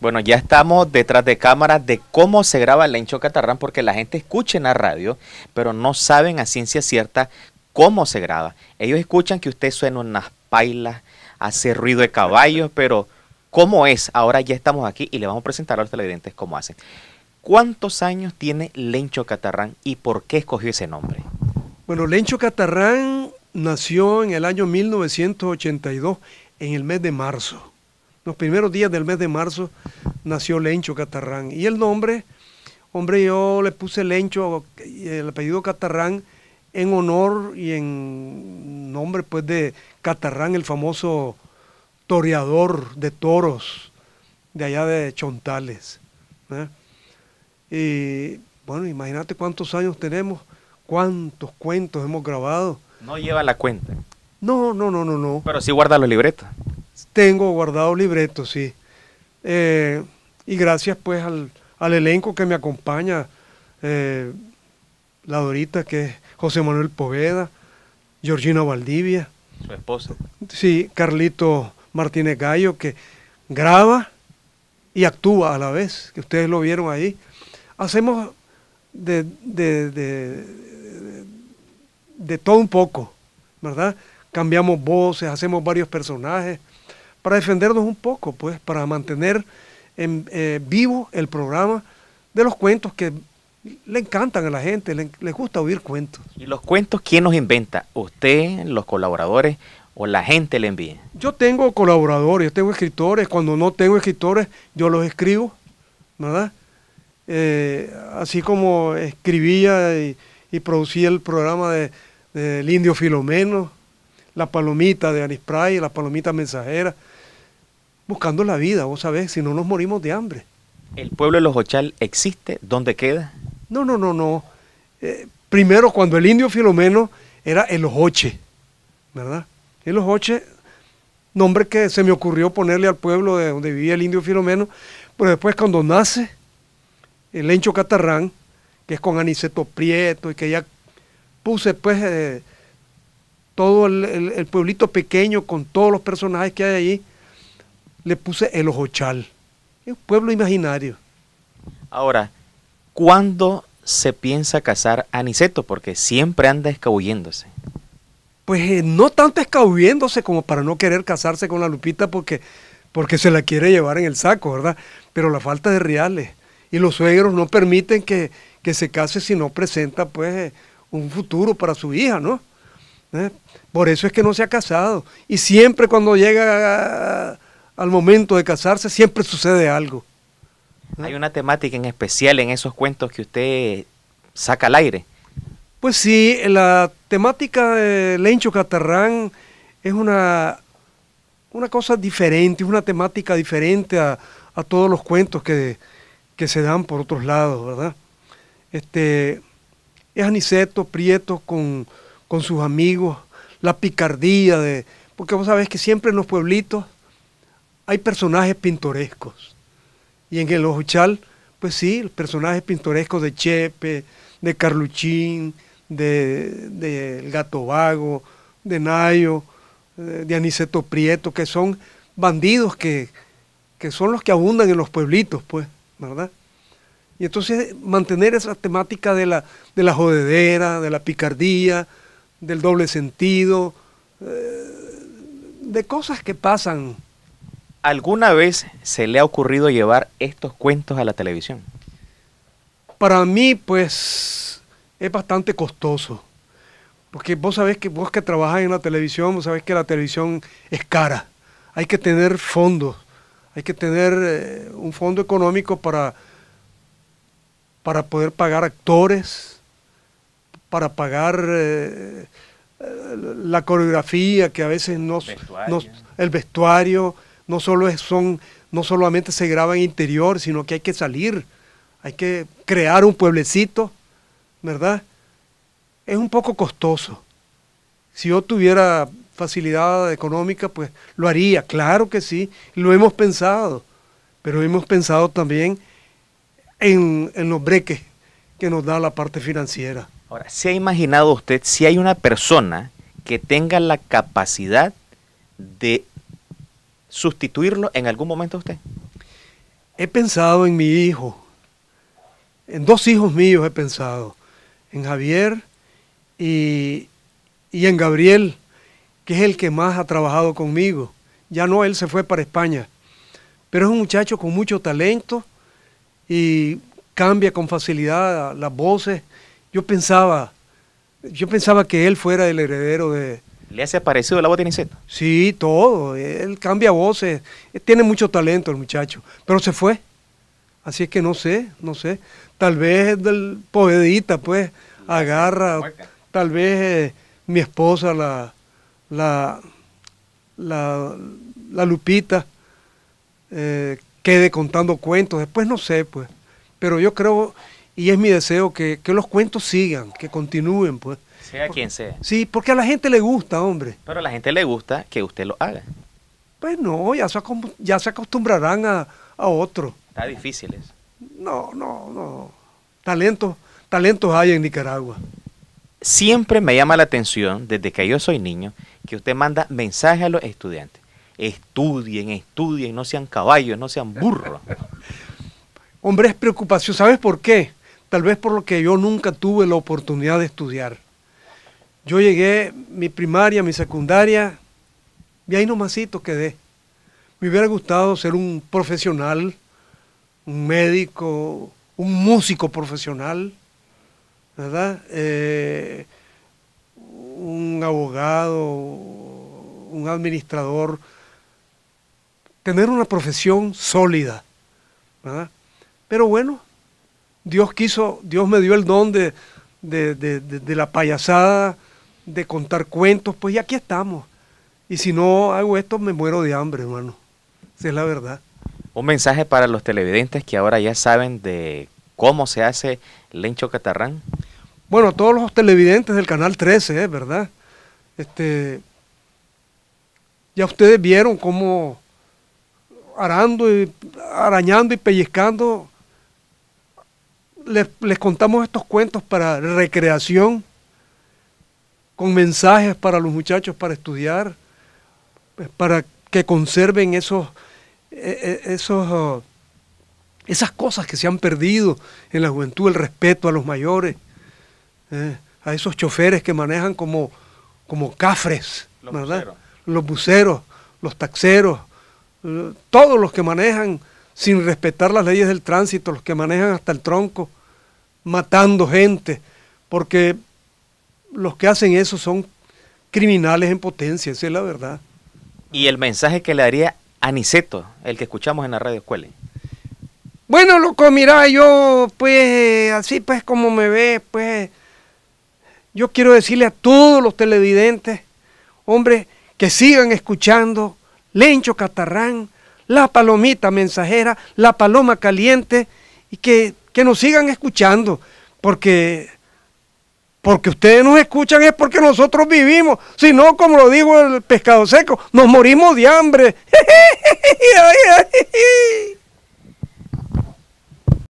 Bueno, ya estamos detrás de cámaras de cómo se graba Lencho Catarrán, porque la gente escucha en la radio, pero no saben a ciencia cierta cómo se graba. Ellos escuchan que usted suena unas pailas, hace ruido de caballos, pero ¿cómo es? Ahora ya estamos aquí y le vamos a presentar a los televidentes cómo hacen. ¿Cuántos años tiene Lencho Catarrán y por qué escogió ese nombre? Bueno, Lencho Catarrán nació en el año 1982, en el mes de marzo los primeros días del mes de marzo nació Lencho Catarrán. Y el nombre, hombre, yo le puse Lencho, eh, el apellido Catarrán, en honor y en nombre pues de Catarrán, el famoso toreador de toros de allá de Chontales. ¿eh? Y bueno, imagínate cuántos años tenemos, cuántos cuentos hemos grabado. No lleva la cuenta. No, no, no, no, no. Pero sí guarda la libreta tengo guardado libretos, sí. Eh, y gracias pues al, elenco que me acompaña, eh, la Dorita, que es José Manuel Poveda, Georgina Valdivia. Su esposa. Sí, Carlito Martínez Gallo, que graba y actúa a la vez, que ustedes lo vieron ahí. Hacemos de, de, de, de todo un poco, ¿verdad? Cambiamos voces, hacemos varios personajes para defendernos un poco, pues, para mantener en, eh, vivo el programa de los cuentos que le encantan a la gente, le, les gusta oír cuentos. ¿Y los cuentos quién los inventa? ¿Usted, los colaboradores o la gente le envía? Yo tengo colaboradores, yo tengo escritores. Cuando no tengo escritores, yo los escribo, ¿verdad? Eh, así como escribía y, producía el programa del de, Indio Filomeno, La Palomita de Anispray, La Palomita Mensajera, buscando la vida, vos sabés, si no nos morimos de hambre. ¿El pueblo de los Ochal existe? ¿Dónde queda? No, no, no, no. Eh, primero, cuando el indio Filomeno era el Ojoche, ¿verdad? El Ojoche, nombre que se me ocurrió ponerle al pueblo de donde vivía el indio Filomeno, pero después cuando nace el Encho Catarrán, que es con Aniceto Prieto y que ya puse pues eh, todo el, pueblito pequeño con todos los personajes que hay allí, le puse el Ojochal, un pueblo imaginario. Ahora, ¿cuándo se piensa casar a Niceto? Porque siempre anda escabulléndose. Pues eh, no tanto escabulléndose como para no querer casarse con la Lupita porque, porque se la quiere llevar en el saco, ¿verdad? Pero la falta de reales y los suegros no permiten que, se case si no presenta pues eh, un futuro para su hija, ¿no? ¿Eh? Por eso es que no se ha casado. Y siempre cuando llega al momento de casarse siempre sucede algo. ¿Hay una temática en especial en esos cuentos que usted saca al aire? Pues sí, la temática de Lencho Catarrán es una, una cosa diferente, es una temática diferente a, todos los cuentos que, se dan por otros lados, ¿verdad? Este, es Aniceto, Prieto con, con sus amigos, la picardía de... Porque vos sabés que siempre en los pueblitos hay personajes pintorescos. Y en el Ojuchal, pues sí, personajes pintorescos de Chepe, de Carluchín, de, El Gato Vago, de Nayo, eh, de Aniceto Prieto, que son bandidos que, son los que abundan en los pueblitos, pues, ¿verdad? Y entonces mantener esa temática de la, de la jodedera, de la picardía, del doble sentido, eh, de cosas que pasan ¿Alguna vez se le ha ocurrido llevar estos cuentos a la televisión? Para mí, pues, es bastante costoso. Porque vos sabés que vos que trabajas en la televisión, vos sabés que la televisión es cara. Hay que tener fondos, hay que tener eh, un fondo económico para, para poder pagar actores, para pagar eh, eh, la coreografía que a veces nos... el vestuario no, solo son, no solamente se graba en interior, sino que hay que salir, hay que crear un pueblecito, ¿verdad? Es un poco costoso. Si yo tuviera facilidad económica, pues lo haría, claro que sí, lo hemos pensado, pero hemos pensado también en, en los breques que nos da la parte financiera. Ahora, ¿se ha imaginado usted si hay una persona que tenga la capacidad de sustituirlo en algún momento usted? He pensado en mi hijo, en dos hijos míos he pensado, en Javier y, y en Gabriel, que es el que más ha trabajado conmigo. Ya no, él se fue para España, pero es un muchacho con mucho talento y cambia con facilidad las voces. Yo pensaba, yo pensaba que él fuera el heredero de, ¿Le hace parecido el agua teniseta. Sí, todo. Él cambia voces. Tiene mucho talento el muchacho, pero se fue. Así es que no sé, no sé. Tal vez del poedita, pues, agarra. Tal vez eh, mi esposa, la, la, la, Lupita, eh, quede contando cuentos. Después no sé, pues. Pero yo creo, y es mi deseo, que, que los cuentos sigan, que continúen, pues. Sea quien sea. Sí, porque a la gente le gusta, hombre. Pero a la gente le gusta que usted lo haga. Pues no, ya se, acostumbrarán a, otro. Está difícil No, no, no. Talento, talentos hay en Nicaragua. Siempre me llama la atención, desde que yo soy niño, que usted manda mensajes a los estudiantes. Estudien, estudien, no sean caballos, no sean burros. Hombre, es preocupación. ¿Sabes por qué? Tal vez por lo que yo nunca tuve la oportunidad de estudiar. Yo llegué, mi primaria, mi secundaria, y ahí nomásito quedé. Me hubiera gustado ser un profesional, un médico, un músico profesional, ¿verdad? Eh, un abogado, un administrador, tener una profesión sólida, ¿verdad? Pero bueno, Dios quiso, Dios me dio el don de la payasada, de contar cuentos, pues y aquí estamos. Y si no hago esto, me muero de hambre, hermano. Esa es la verdad. Un mensaje para los televidentes que ahora ya saben de cómo se hace Lencho Catarrán. Bueno, a todos los televidentes del canal 13, eh, ¿verdad? Este, ya ustedes vieron cómo arando y arañando y pellizcando les, les contamos estos cuentos para recreación con mensajes para los muchachos para estudiar, pues, para que conserven esos, e, e, esos, oh, esas cosas que se han perdido en la juventud, el respeto a los mayores, eh, a esos choferes que manejan como, como cafres, los Buceros. Los taxeros, eh, todos los que manejan sin respetar las leyes del tránsito, los que manejan hasta el tronco, matando gente, porque los que hacen eso son criminales en potencia, esa es la verdad. Y el mensaje que le daría Aniceto, el que escuchamos en la radio escuela. Bueno, loco, mira, yo pues así pues como me ve, pues yo quiero decirle a todos los televidentes, hombre, que sigan escuchando Lencho Catarrán, La Palomita Mensajera, La Paloma Caliente y que, que nos sigan escuchando, porque porque ustedes nos escuchan es porque nosotros vivimos. Si no, como lo digo el pescado seco, nos morimos de hambre.